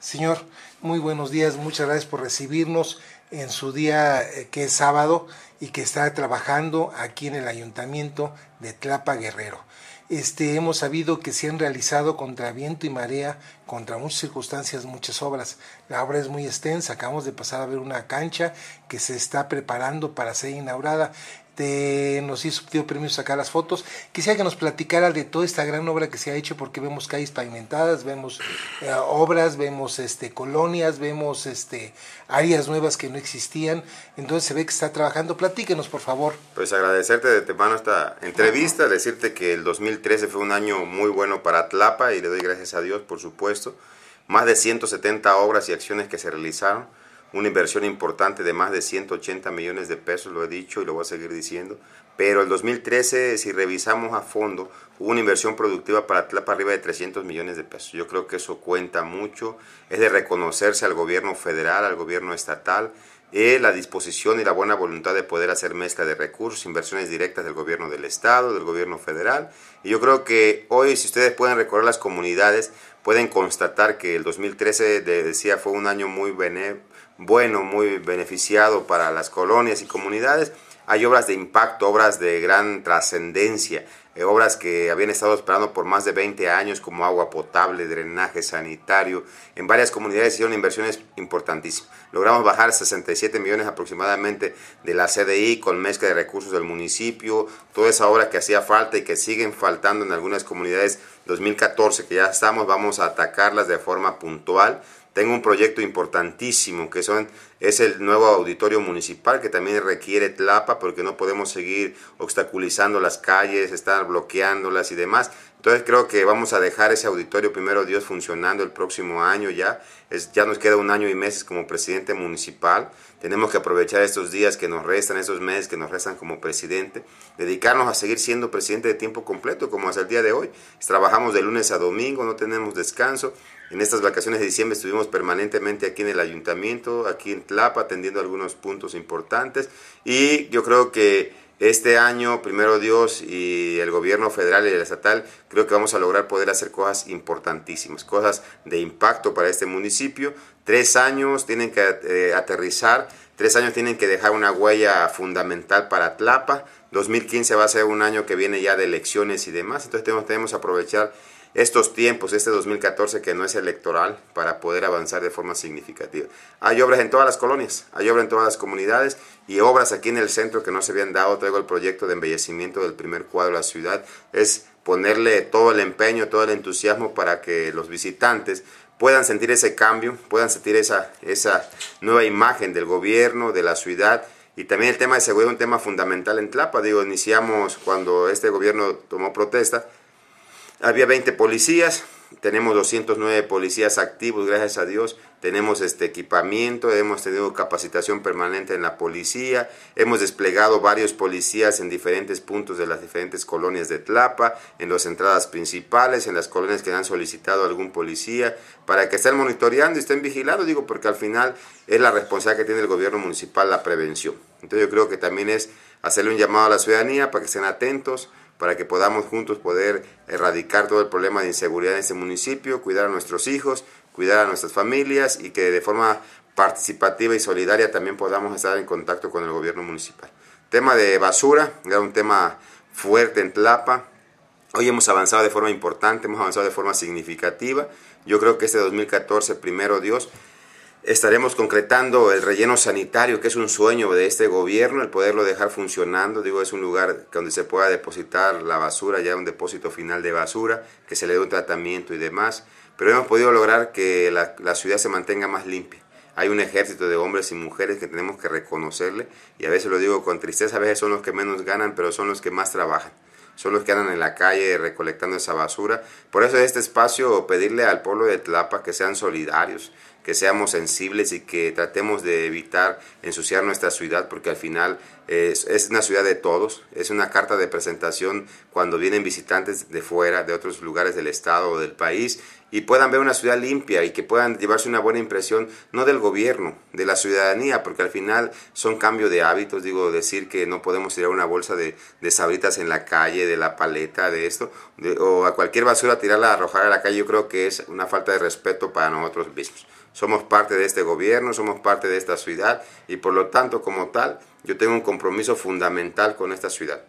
Señor, muy buenos días, muchas gracias por recibirnos en su día eh, que es sábado y que está trabajando aquí en el ayuntamiento de Tlapa Guerrero. Este, hemos sabido que se han realizado contra viento y marea, contra muchas circunstancias, muchas obras. La obra es muy extensa, acabamos de pasar a ver una cancha que se está preparando para ser inaugurada. Este, nos hizo subir permiso sacar las fotos. Quisiera que nos platicara de toda esta gran obra que se ha hecho, porque vemos calles pavimentadas, vemos eh, obras, vemos este, colonias, vemos este, áreas nuevas que no existían. Entonces se ve que está trabajando. Platíquenos, por favor. Pues agradecerte de temprano esta entrevista, decirte que el 2013 fue un año muy bueno para Tlapa y le doy gracias a Dios, por supuesto. Más de 170 obras y acciones que se realizaron una inversión importante de más de 180 millones de pesos, lo he dicho y lo voy a seguir diciendo. Pero el 2013, si revisamos a fondo, hubo una inversión productiva para Tlapa arriba de 300 millones de pesos. Yo creo que eso cuenta mucho, es de reconocerse al gobierno federal, al gobierno estatal, eh, la disposición y la buena voluntad de poder hacer mezcla de recursos, inversiones directas del gobierno del estado, del gobierno federal. Y yo creo que hoy, si ustedes pueden recorrer las comunidades, pueden constatar que el 2013, de, decía, fue un año muy benévolo bueno, muy beneficiado para las colonias y comunidades. Hay obras de impacto, obras de gran trascendencia, eh, obras que habían estado esperando por más de 20 años como agua potable, drenaje sanitario. En varias comunidades hicieron inversiones importantísimas. Logramos bajar 67 millones aproximadamente de la CDI con mezcla de recursos del municipio, toda esa obra que hacía falta y que siguen faltando en algunas comunidades 2014 que ya estamos, vamos a atacarlas de forma puntual. Tengo un proyecto importantísimo que son, es el nuevo auditorio municipal que también requiere Tlapa porque no podemos seguir obstaculizando las calles, estar bloqueándolas y demás. Entonces creo que vamos a dejar ese auditorio primero Dios funcionando el próximo año ya. Es, ya nos queda un año y meses como presidente municipal. Tenemos que aprovechar estos días que nos restan, estos meses que nos restan como presidente. Dedicarnos a seguir siendo presidente de tiempo completo como hasta el día de hoy. Trabajamos de lunes a domingo, no tenemos descanso. En estas vacaciones de diciembre estuvimos permanentemente aquí en el ayuntamiento, aquí en Tlapa, atendiendo algunos puntos importantes. Y yo creo que este año, primero Dios y el gobierno federal y el estatal, creo que vamos a lograr poder hacer cosas importantísimas, cosas de impacto para este municipio. Tres años tienen que eh, aterrizar Tres años tienen que dejar una huella fundamental para Tlapa. 2015 va a ser un año que viene ya de elecciones y demás. Entonces tenemos, que aprovechar estos tiempos, este 2014 que no es electoral, para poder avanzar de forma significativa. Hay obras en todas las colonias, hay obras en todas las comunidades y obras aquí en el centro que no se habían dado. Traigo el proyecto de embellecimiento del primer cuadro de la ciudad. Es ponerle todo el empeño, todo el entusiasmo para que los visitantes puedan sentir ese cambio, puedan sentir esa, esa nueva imagen del gobierno, de la ciudad. Y también el tema de seguridad es un tema fundamental en Tlapa. Digo, iniciamos cuando este gobierno tomó protesta, había 20 policías, tenemos 209 policías activos, gracias a Dios, tenemos este equipamiento, hemos tenido capacitación permanente en la policía, hemos desplegado varios policías en diferentes puntos de las diferentes colonias de Tlapa, en las entradas principales, en las colonias que han solicitado algún policía, para que estén monitoreando y estén vigilando, digo, porque al final es la responsabilidad que tiene el gobierno municipal la prevención. Entonces yo creo que también es hacerle un llamado a la ciudadanía para que estén atentos, para que podamos juntos poder erradicar todo el problema de inseguridad en este municipio, cuidar a nuestros hijos, cuidar a nuestras familias y que de forma participativa y solidaria también podamos estar en contacto con el gobierno municipal. Tema de basura, era un tema fuerte en Tlapa. Hoy hemos avanzado de forma importante, hemos avanzado de forma significativa. Yo creo que este 2014, primero Dios, Estaremos concretando el relleno sanitario, que es un sueño de este gobierno, el poderlo dejar funcionando. Digo, es un lugar donde se pueda depositar la basura, ya un depósito final de basura, que se le dé un tratamiento y demás. Pero hemos podido lograr que la, ciudad se mantenga más limpia. Hay un ejército de hombres y mujeres que tenemos que reconocerle, y a veces lo digo con tristeza, a veces son los que menos ganan, pero son los que más trabajan son los que andan en la calle recolectando esa basura. Por eso este espacio pedirle al pueblo de Tlapa que sean solidarios, que seamos sensibles y que tratemos de evitar ensuciar nuestra ciudad, porque al final es, una ciudad de todos, es una carta de presentación cuando vienen visitantes de fuera, de otros lugares del estado o del país, y puedan ver una ciudad limpia y que puedan llevarse una buena impresión, no del gobierno, de la ciudadanía, porque al final son cambio de hábitos, digo, decir que no podemos tirar una bolsa de, de sabritas en la calle, de la paleta, de esto, o a cualquier basura tirarla, arrojar a la calle, yo creo que es una falta de respeto para nosotros mismos somos parte de este gobierno, somos parte de esta ciudad y por lo tanto como tal yo tengo un compromiso fundamental con esta ciudad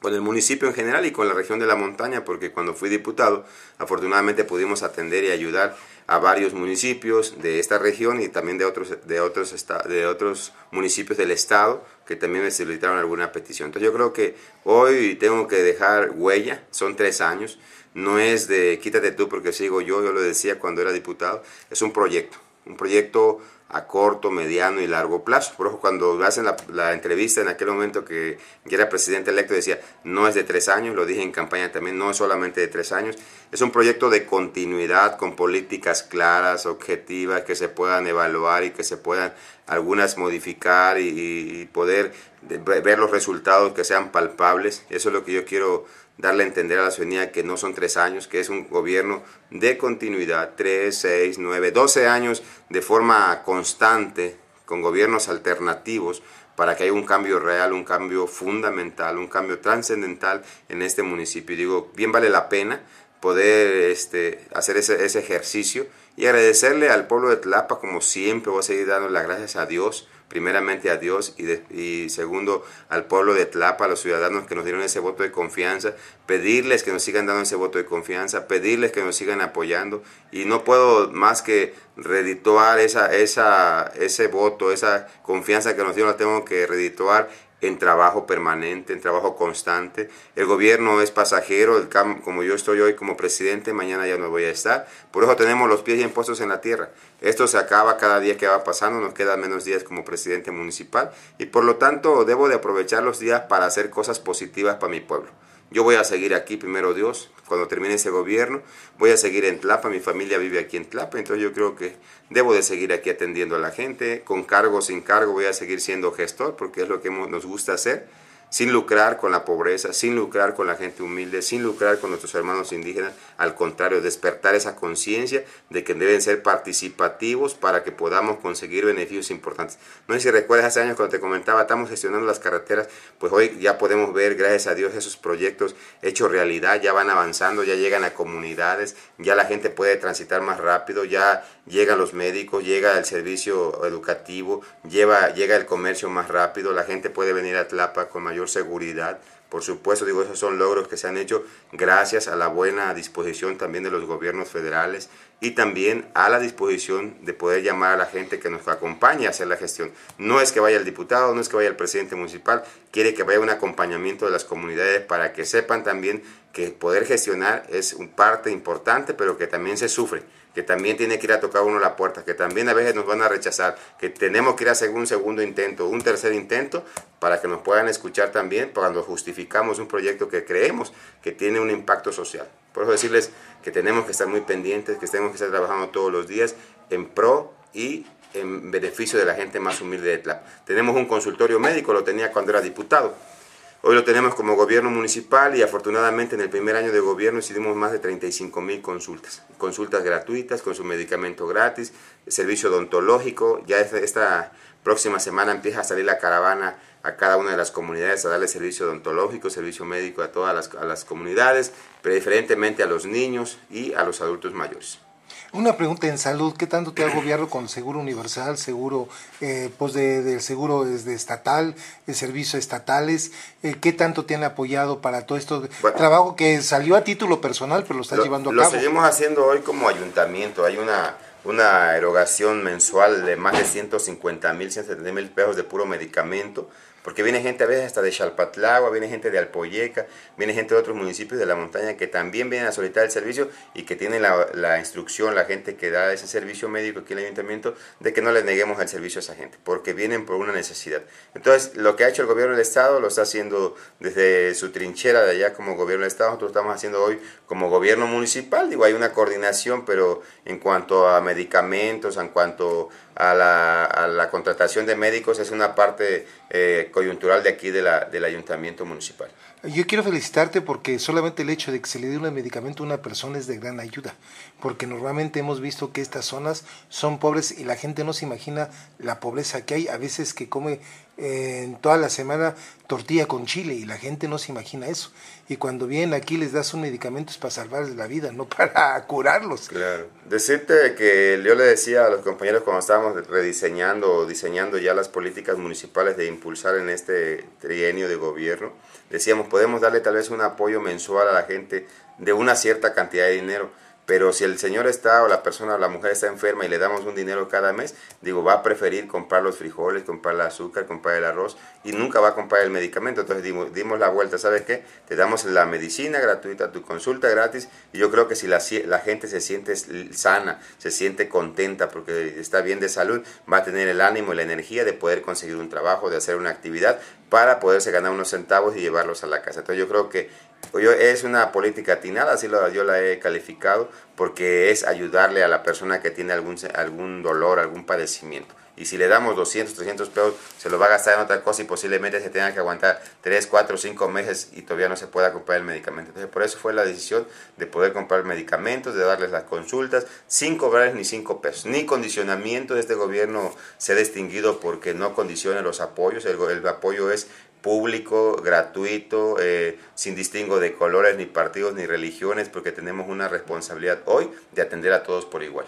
con el municipio en general y con la región de la montaña, porque cuando fui diputado, afortunadamente pudimos atender y ayudar a varios municipios de esta región y también de otros, de otros, de otros municipios del estado que también me solicitaron alguna petición. Entonces yo creo que hoy tengo que dejar huella, son tres años, no es de quítate tú porque sigo yo, yo lo decía cuando era diputado, es un proyecto, un proyecto a corto, mediano y largo plazo. Por eso cuando hacen la, entrevista en aquel momento que era presidente electo decía, no es de tres años, lo dije en campaña también, no es solamente de tres años, es un proyecto de continuidad con políticas claras, objetivas, que se puedan evaluar y que se puedan algunas modificar y poder ver los resultados que sean palpables. Eso es lo que yo quiero darle a entender a la ciudadanía, que no son tres años, que es un gobierno de continuidad, tres, seis, nueve, doce años de forma constante, con gobiernos alternativos, para que haya un cambio real, un cambio fundamental, un cambio trascendental en este municipio. Y digo, bien vale la pena poder este, hacer ese, ese ejercicio y agradecerle al pueblo de Tlapa, como siempre, voy a seguir dando las gracias a Dios primeramente a Dios y, segundo al pueblo de Tlapa, a los ciudadanos que nos dieron ese voto de confianza, pedirles que nos sigan dando ese voto de confianza, pedirles que nos sigan apoyando y no puedo más que redituar esa, esa, ese voto, esa confianza que nos dieron, la tengo que redituar en trabajo permanente, en trabajo constante. El gobierno es pasajero, el como yo estoy hoy como presidente, mañana ya no voy a estar. Por eso tenemos los pies bien puestos en la tierra. Esto se acaba cada día que va pasando, nos quedan menos días como presidente municipal y por lo tanto debo de aprovechar los días para hacer cosas positivas para mi pueblo. Yo voy a seguir aquí, primero Dios, cuando termine ese gobierno, voy a seguir en Tlapa, mi familia vive aquí en Tlapa, entonces yo creo que debo de seguir aquí atendiendo a la gente, con cargo o sin cargo voy a seguir siendo gestor, porque es lo que nos gusta hacer sin lucrar con la pobreza, sin lucrar con la gente humilde, sin lucrar con nuestros hermanos indígenas, al contrario, despertar esa conciencia de que deben ser participativos para que podamos conseguir beneficios importantes. No sé si recuerdas hace años cuando te comentaba, estamos gestionando las carreteras, pues hoy ya podemos ver, gracias a Dios, esos proyectos hechos realidad, ya van avanzando, ya llegan a comunidades, ya la gente puede transitar más rápido, ya llegan los médicos, llega el servicio educativo, lleva, llega el comercio más rápido, la gente puede venir a Tlapa con mayor seguridad. Por supuesto, digo, esos son logros que se han hecho gracias a la buena disposición también de los gobiernos federales y también a la disposición de poder llamar a la gente que nos acompañe a hacer la gestión. No es que vaya el diputado, no es que vaya el presidente municipal, quiere que vaya un acompañamiento de las comunidades para que sepan también que poder gestionar es un parte importante, pero que también se sufre que también tiene que ir a tocar uno la puerta, que también a veces nos van a rechazar, que tenemos que ir a hacer un segundo intento, un tercer intento, para que nos puedan escuchar también cuando justificamos un proyecto que creemos que tiene un impacto social. Por eso decirles que tenemos que estar muy pendientes, que tenemos que estar trabajando todos los días en pro y en beneficio de la gente más humilde de TLAP. Tenemos un consultorio médico, lo tenía cuando era diputado Hoy lo tenemos como gobierno municipal y afortunadamente en el primer año de gobierno hicimos más de 35 mil consultas. Consultas gratuitas con su medicamento gratis, servicio odontológico. Ya esta próxima semana empieza a salir la caravana a cada una de las comunidades a darle servicio odontológico, servicio médico a todas las, a las comunidades, preferentemente a los niños y a los adultos mayores. Una pregunta en salud, ¿qué tanto te ha gobierno con seguro universal, seguro, eh, pues del seguro desde estatal, servicios servicios estatales? Eh, ¿Qué tanto te han apoyado para todo esto? Trabajo que salió a título personal, pero lo estás llevando a cabo. Lo seguimos haciendo hoy como ayuntamiento, hay una una erogación mensual de más de 150 mil, 170 mil pesos de puro medicamento porque viene gente a veces hasta de Chalpatlagua, viene gente de Alpoyeca, viene gente de otros municipios de la montaña que también vienen a solicitar el servicio y que tienen la, instrucción, la gente que da ese servicio médico aquí en el ayuntamiento, de que no les neguemos el servicio a esa gente, porque vienen por una necesidad. Entonces, lo que ha hecho el gobierno del Estado lo está haciendo desde su trinchera de allá como gobierno del Estado, nosotros estamos haciendo hoy como gobierno municipal, digo, hay una coordinación, pero en cuanto a medicamentos, en cuanto a la, contratación de médicos, es una parte... Eh, coyuntural de aquí del ayuntamiento municipal. Yo quiero felicitarte porque solamente el hecho de que se le dé un medicamento a una persona es de gran ayuda, porque normalmente hemos visto que estas zonas son pobres y la gente no se imagina la pobreza que hay, a veces que come en toda la semana tortilla con chile y la gente no se imagina eso. Y cuando vienen aquí les das un medicamento es para salvarles la vida, no para curarlos. Claro. Decirte que yo le decía a los compañeros cuando estábamos rediseñando o diseñando ya las políticas municipales de impulsar en este trienio de gobierno, decíamos, podemos darle tal vez un apoyo mensual a la gente de una cierta cantidad de dinero pero si el señor está o la persona o la mujer está enferma y le damos un dinero cada mes, digo, va a preferir comprar los frijoles, comprar el azúcar, comprar el arroz y nunca va a comprar el medicamento. Entonces dimos, la vuelta, ¿sabes qué? Te damos la medicina gratuita, tu consulta gratis y yo creo que si la, la gente se siente sana, se siente contenta porque está bien de salud, va a tener el ánimo y la energía de poder conseguir un trabajo, de hacer una actividad para poderse ganar unos centavos y llevarlos a la casa. Entonces yo creo que pues es una política atinada, así lo, yo la he calificado, porque es ayudarle a la persona que tiene algún, algún dolor, algún padecimiento. Y si le damos 200, 300 pesos, se lo va a gastar en otra cosa y posiblemente se tenga que aguantar 3, 4, 5 meses y todavía no se pueda comprar el medicamento. Entonces, por eso fue la decisión de poder comprar medicamentos, de darles las consultas, sin cobrarles ni 5 pesos. Ni condicionamiento de este gobierno se ha distinguido porque no condiciona los apoyos. el, el apoyo es público, gratuito, eh, sin distingo de colores, ni partidos, ni religiones, porque tenemos una responsabilidad hoy de atender a todos por igual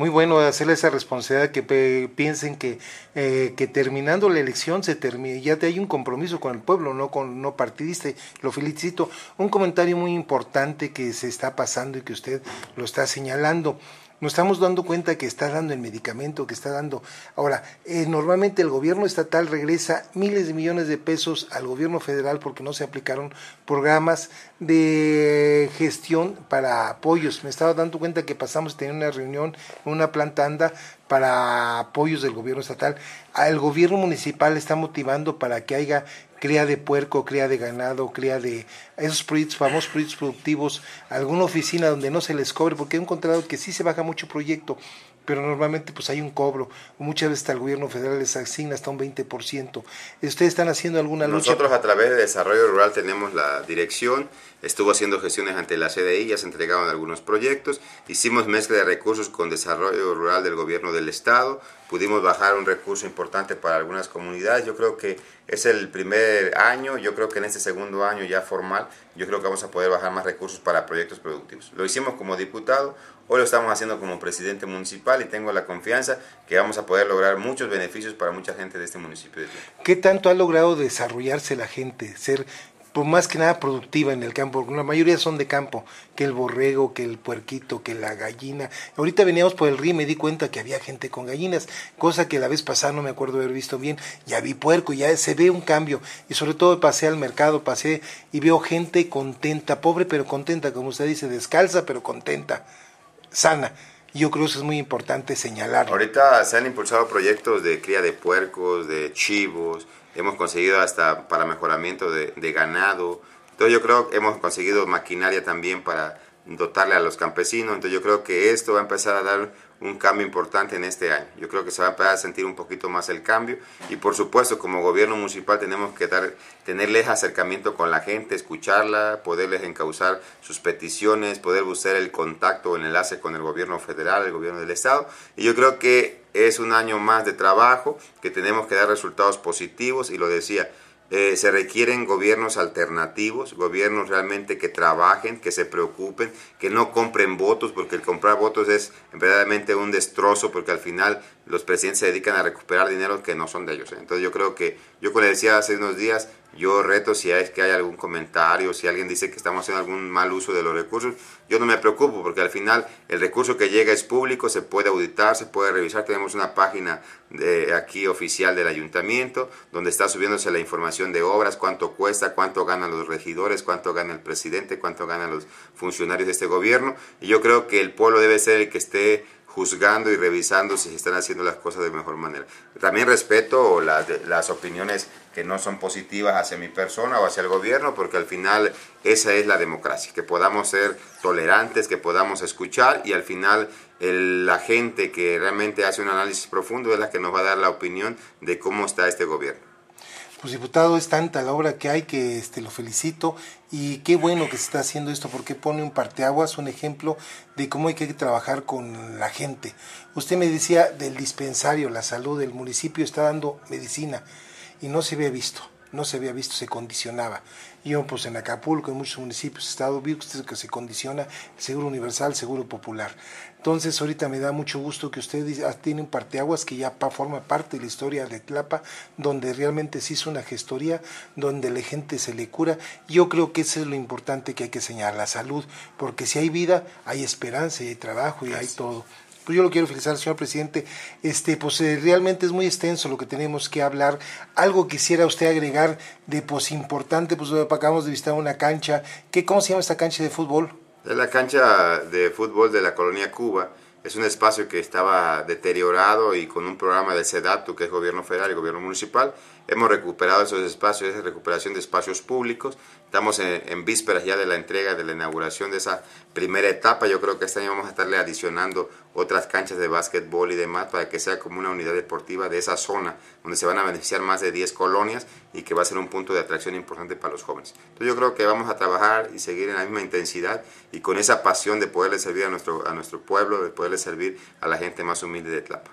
muy bueno hacerle esa responsabilidad que piensen que, eh, que terminando la elección se termine, ya te hay un compromiso con el pueblo, no con no partidista, lo felicito. Un comentario muy importante que se está pasando y que usted lo está señalando. Nos estamos dando cuenta que está dando el medicamento, que está dando... Ahora, eh, normalmente el gobierno estatal regresa miles de millones de pesos al gobierno federal porque no se aplicaron programas de gestión para apoyos. Me estaba dando cuenta que pasamos a tener una reunión, una plantanda para apoyos del gobierno estatal. El gobierno municipal está motivando para que haya cría de puerco, cría de ganado, cría de esos proyectos, famosos proyectos productivos, alguna oficina donde no se les cobre, porque he encontrado que sí se baja mucho proyecto pero normalmente pues hay un cobro. Muchas veces el gobierno federal les asigna hasta un 20%. ¿Ustedes están haciendo alguna lucha? Nosotros a través de Desarrollo Rural tenemos la dirección, estuvo haciendo gestiones ante la CDI, ya se entregaron algunos proyectos, hicimos mezcla de recursos con Desarrollo Rural del gobierno del estado, pudimos bajar un recurso importante para algunas comunidades. Yo creo que es el primer año, yo creo que en este segundo año ya formal, yo creo que vamos a poder bajar más recursos para proyectos productivos. Lo hicimos como diputado, Hoy lo estamos haciendo como presidente municipal y tengo la confianza que vamos a poder lograr muchos beneficios para mucha gente de este municipio ¿Qué tanto ha logrado desarrollarse la gente, ser por pues, más que nada productiva en el campo, la mayoría son de campo, que el borrego, que el puerquito, que la gallina. Ahorita veníamos por el río y me di cuenta que había gente con gallinas, cosa que la vez pasada no me acuerdo haber visto bien, ya vi puerco, ya se ve un cambio, y sobre todo pasé al mercado, pasé y veo gente contenta, pobre pero contenta, como usted dice, descalza pero contenta sana. Yo creo que eso es muy importante señalar. Ahorita se han impulsado proyectos de cría de puercos, de chivos, hemos conseguido hasta para mejoramiento de, ganado. Entonces yo creo que hemos conseguido maquinaria también para dotarle a los campesinos. Entonces yo creo que esto va a empezar a dar un cambio importante en este año. Yo creo que se va a empezar sentir un poquito más el cambio y por supuesto como gobierno municipal tenemos que dar, tenerles acercamiento con la gente, escucharla, poderles encauzar sus peticiones, poder buscar el contacto o el enlace con el gobierno federal, el gobierno del estado y yo creo que es un año más de trabajo que tenemos que dar resultados positivos y lo decía, eh, se requieren gobiernos alternativos, gobiernos realmente que trabajen, que se preocupen, que no compren votos, porque el comprar votos es verdaderamente un destrozo, porque al final los presidentes se dedican a recuperar dinero que no son de ellos. ¿eh? Entonces yo creo que, yo como le decía hace unos días, yo reto si es que hay algún comentario, si alguien dice que estamos haciendo algún mal uso de los recursos, yo no me preocupo porque al final el recurso que llega es público, se puede auditar, se puede revisar. Tenemos una página de, eh, aquí oficial del ayuntamiento donde está subiéndose la información de obras, cuánto cuesta, cuánto ganan los regidores, cuánto gana el presidente, cuánto ganan los funcionarios de este gobierno. Y yo creo que el pueblo debe ser el que esté juzgando y revisando si se están haciendo las cosas de mejor manera. También respeto las, las opiniones que no son positivas hacia mi persona o hacia el gobierno, porque al final esa es la democracia, que podamos ser tolerantes, que podamos escuchar y al final la gente que realmente hace un análisis profundo es la que nos va a dar la opinión de cómo está este gobierno. Pues diputado, es tanta la obra que hay que este, lo felicito y qué bueno que se está haciendo esto porque pone un parteaguas, un ejemplo de cómo hay que trabajar con la gente. Usted me decía del dispensario, la salud, del municipio está dando medicina y no se había visto, no se había visto, se condicionaba. Yo pues en Acapulco, en muchos municipios, he estado viendo que se condiciona el seguro universal, el seguro popular. Entonces ahorita me da mucho gusto que ustedes ah, tienen parteaguas que ya forma parte de la historia de Tlapa, donde realmente se hizo una gestoría, donde la gente se le cura. Yo creo que eso es lo importante que hay que señalar, la salud, porque si hay vida, hay esperanza, y hay trabajo y hay todo. Pues yo lo quiero felicitar, señor presidente. Este, pues eh, realmente es muy extenso lo que tenemos que hablar. Algo quisiera usted agregar de pues importante, pues acabamos de visitar una cancha. ¿Qué, ¿Cómo se llama esta cancha de fútbol? Es la cancha de fútbol de la colonia Cuba. Es un espacio que estaba deteriorado y con un programa de SEDATU, que es gobierno federal y gobierno municipal, Hemos recuperado esos espacios, esa recuperación de espacios públicos. Estamos en, vísperas ya de la entrega, de la inauguración de esa primera etapa. Yo creo que este año vamos a estarle adicionando otras canchas de básquetbol y demás para que sea como una unidad deportiva de esa zona donde se van a beneficiar más de 10 colonias y que va a ser un punto de atracción importante para los jóvenes. Entonces yo creo que vamos a trabajar y seguir en la misma intensidad y con esa pasión de poderle servir a nuestro, a nuestro pueblo, de poderle servir a la gente más humilde de Tlapa.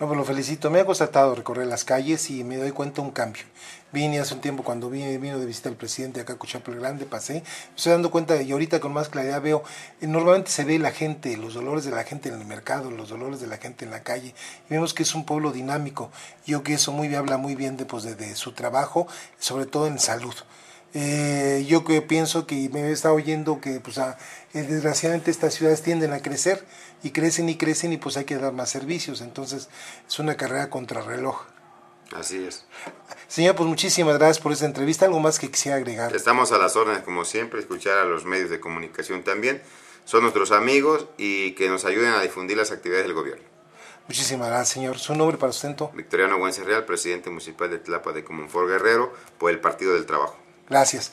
No, pues lo felicito. Me ha constatado recorrer las calles y me doy cuenta un cambio. Vine hace un tiempo cuando vine, vino de visita al presidente acá a Cuchapel Grande, pasé. Me estoy dando cuenta y ahorita con más claridad veo, eh, normalmente se ve la gente, los dolores de la gente en el mercado, los dolores de la gente en la calle. vemos que es un pueblo dinámico. Yo que eso muy habla muy bien de pues, su trabajo, sobre todo en salud. Eh, yo que pienso que me he estado oyendo que pues, ah, eh, desgraciadamente estas ciudades tienden a crecer y crecen y crecen y pues hay que dar más servicios. Entonces es una carrera contra reloj Así es. Señor pues muchísimas gracias por esta entrevista. ¿Algo más que quisiera agregar? Estamos a las órdenes, como siempre, escuchar a los medios de comunicación también. Son nuestros amigos y que nos ayuden a difundir las actividades del gobierno. Muchísimas gracias, señor. ¿Su nombre para sustento? Victoriano Buen Real, presidente municipal de Tlapa de Comunfor Guerrero, por el Partido del Trabajo. Gracias.